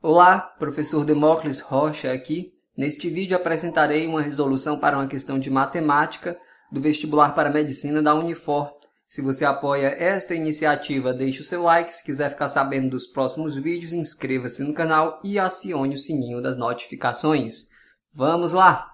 Olá, professor Demócles Rocha aqui. Neste vídeo apresentarei uma resolução para uma questão de matemática do vestibular para medicina da Unifor. Se você apoia esta iniciativa, deixe o seu like. Se quiser ficar sabendo dos próximos vídeos, inscreva-se no canal e acione o sininho das notificações. Vamos lá!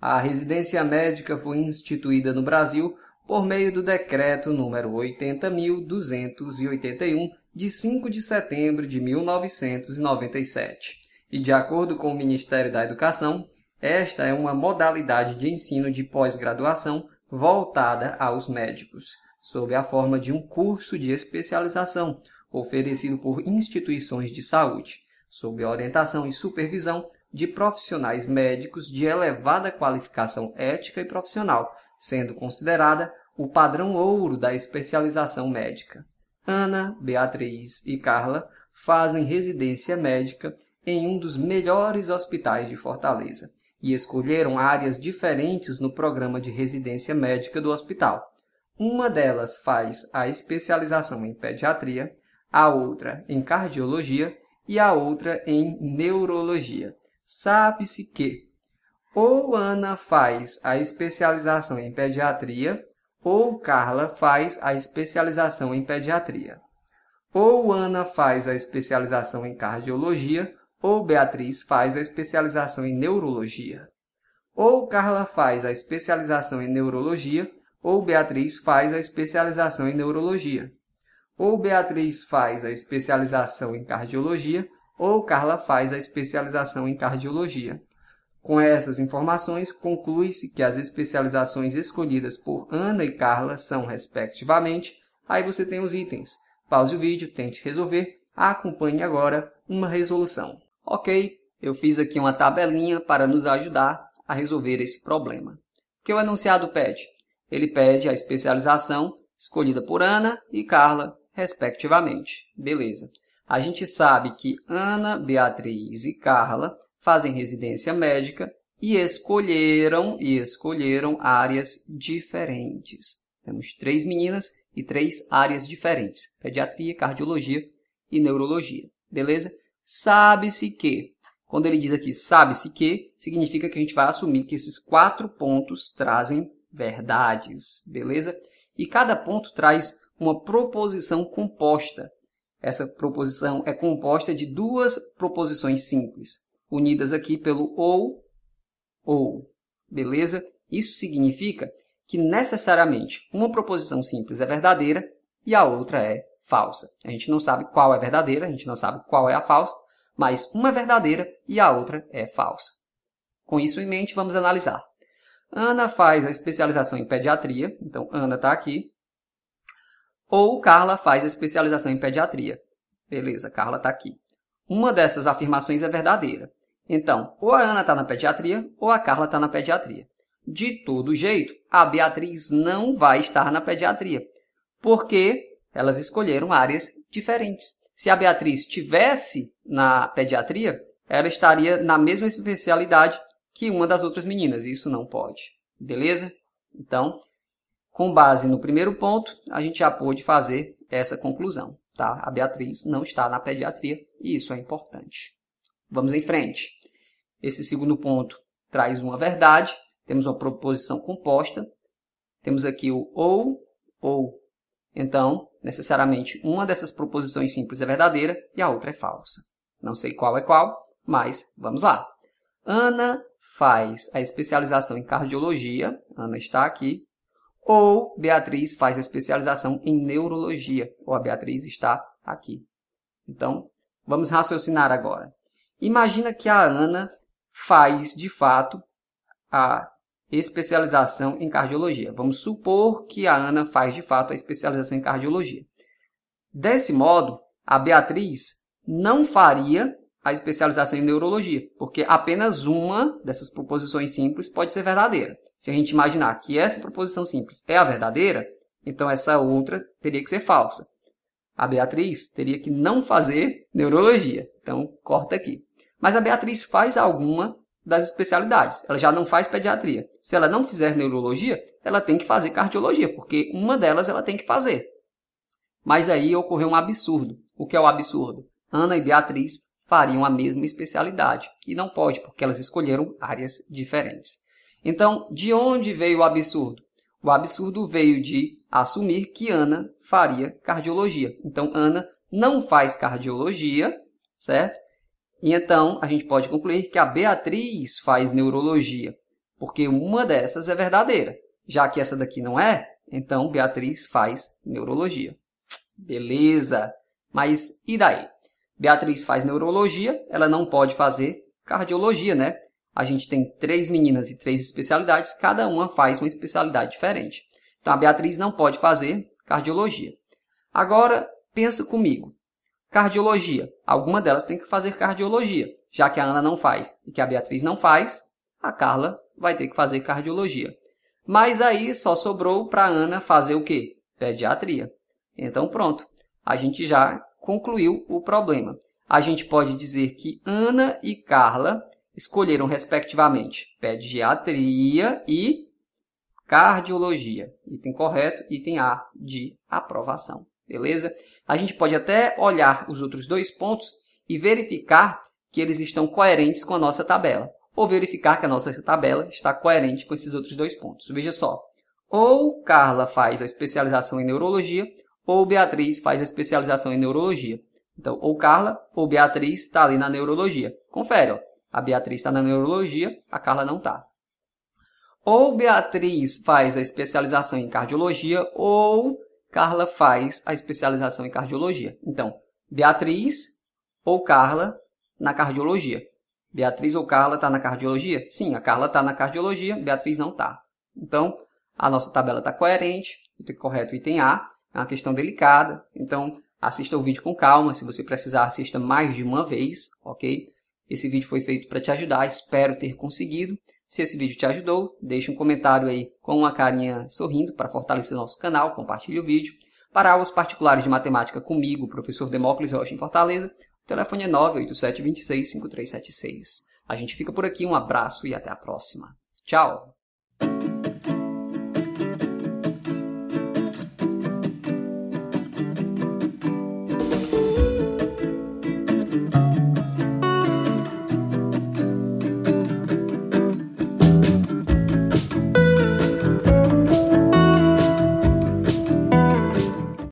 A residência médica foi instituída no Brasil por meio do decreto número 80281 de 5 de setembro de 1997. E, de acordo com o Ministério da Educação, esta é uma modalidade de ensino de pós-graduação voltada aos médicos, sob a forma de um curso de especialização oferecido por instituições de saúde, sob orientação e supervisão de profissionais médicos de elevada qualificação ética e profissional, sendo considerada o padrão ouro da especialização médica. Ana, Beatriz e Carla fazem residência médica em um dos melhores hospitais de Fortaleza e escolheram áreas diferentes no programa de residência médica do hospital. Uma delas faz a especialização em pediatria, a outra em cardiologia e a outra em neurologia. Sabe-se que ou Ana faz a especialização em pediatria ou Carla faz a especialização em pediatria. Ou Ana faz a especialização em cardiologia, ou Beatriz faz a especialização em neurologia. Ou Carla faz a especialização em neurologia, ou Beatriz faz a especialização em neurologia. Ou Beatriz faz a especialização em cardiologia, ou Carla faz a especialização em cardiologia. Com essas informações, conclui-se que as especializações escolhidas por Ana e Carla são, respectivamente, aí você tem os itens. Pause o vídeo, tente resolver, acompanhe agora uma resolução. Ok, eu fiz aqui uma tabelinha para nos ajudar a resolver esse problema. O que o enunciado pede? Ele pede a especialização escolhida por Ana e Carla, respectivamente. Beleza. A gente sabe que Ana, Beatriz e Carla fazem residência médica e escolheram e escolheram áreas diferentes. Temos três meninas e três áreas diferentes: pediatria, cardiologia e neurologia. Beleza? Sabe-se que, quando ele diz aqui sabe-se que, significa que a gente vai assumir que esses quatro pontos trazem verdades, beleza? E cada ponto traz uma proposição composta. Essa proposição é composta de duas proposições simples unidas aqui pelo ou, ou, beleza? Isso significa que necessariamente uma proposição simples é verdadeira e a outra é falsa. A gente não sabe qual é verdadeira, a gente não sabe qual é a falsa, mas uma é verdadeira e a outra é falsa. Com isso em mente, vamos analisar. Ana faz a especialização em pediatria, então Ana está aqui. Ou Carla faz a especialização em pediatria. Beleza, Carla está aqui. Uma dessas afirmações é verdadeira. Então, ou a Ana está na pediatria ou a Carla está na pediatria. De todo jeito, a Beatriz não vai estar na pediatria, porque elas escolheram áreas diferentes. Se a Beatriz tivesse na pediatria, ela estaria na mesma especialidade que uma das outras meninas. Isso não pode. Beleza? Então, com base no primeiro ponto, a gente já pôde fazer essa conclusão. Tá? A Beatriz não está na pediatria e isso é importante. Vamos em frente. Esse segundo ponto traz uma verdade, temos uma proposição composta, temos aqui o ou, ou. Então, necessariamente, uma dessas proposições simples é verdadeira e a outra é falsa. Não sei qual é qual, mas vamos lá. Ana faz a especialização em cardiologia, Ana está aqui, ou Beatriz faz a especialização em neurologia, ou a Beatriz está aqui. Então, vamos raciocinar agora. Imagina que a Ana faz de fato a especialização em cardiologia. Vamos supor que a Ana faz de fato a especialização em cardiologia. Desse modo, a Beatriz não faria a especialização em neurologia, porque apenas uma dessas proposições simples pode ser verdadeira. Se a gente imaginar que essa proposição simples é a verdadeira, então essa outra teria que ser falsa. A Beatriz teria que não fazer neurologia. Então, corta aqui. Mas a Beatriz faz alguma das especialidades. Ela já não faz pediatria. Se ela não fizer neurologia, ela tem que fazer cardiologia, porque uma delas ela tem que fazer. Mas aí ocorreu um absurdo. O que é o absurdo? Ana e Beatriz fariam a mesma especialidade. E não pode, porque elas escolheram áreas diferentes. Então, de onde veio o absurdo? O absurdo veio de assumir que Ana faria cardiologia. Então, Ana não faz cardiologia, certo? E então a gente pode concluir que a Beatriz faz neurologia, porque uma dessas é verdadeira. Já que essa daqui não é, então Beatriz faz neurologia. Beleza! Mas e daí? Beatriz faz neurologia, ela não pode fazer cardiologia, né? A gente tem três meninas e três especialidades, cada uma faz uma especialidade diferente. Então a Beatriz não pode fazer cardiologia. Agora, pensa comigo. Cardiologia. Alguma delas tem que fazer cardiologia. Já que a Ana não faz e que a Beatriz não faz, a Carla vai ter que fazer cardiologia. Mas aí só sobrou para a Ana fazer o quê? Pediatria. Então pronto, a gente já concluiu o problema. A gente pode dizer que Ana e Carla escolheram respectivamente pediatria e cardiologia. Item correto, item A de aprovação. Beleza? a gente pode até olhar os outros dois pontos e verificar que eles estão coerentes com a nossa tabela, ou verificar que a nossa tabela está coerente com esses outros dois pontos. Veja só, ou Carla faz a especialização em neurologia, ou Beatriz faz a especialização em neurologia. Então, ou Carla ou Beatriz está ali na neurologia. Confere, ó. a Beatriz está na neurologia, a Carla não está. Ou Beatriz faz a especialização em cardiologia, ou Carla faz a especialização em cardiologia. Então, Beatriz ou Carla na cardiologia. Beatriz ou Carla está na cardiologia? Sim, a Carla está na cardiologia, Beatriz não está. Então, a nossa tabela está coerente, item correto item A. É uma questão delicada, então assista o vídeo com calma. Se você precisar, assista mais de uma vez, ok? Esse vídeo foi feito para te ajudar, espero ter conseguido. Se esse vídeo te ajudou, deixe um comentário aí com uma carinha sorrindo para fortalecer nosso canal, compartilhe o vídeo. Para aulas particulares de matemática comigo, professor Demócles Rocha em Fortaleza, o telefone é 5376. A gente fica por aqui, um abraço e até a próxima. Tchau!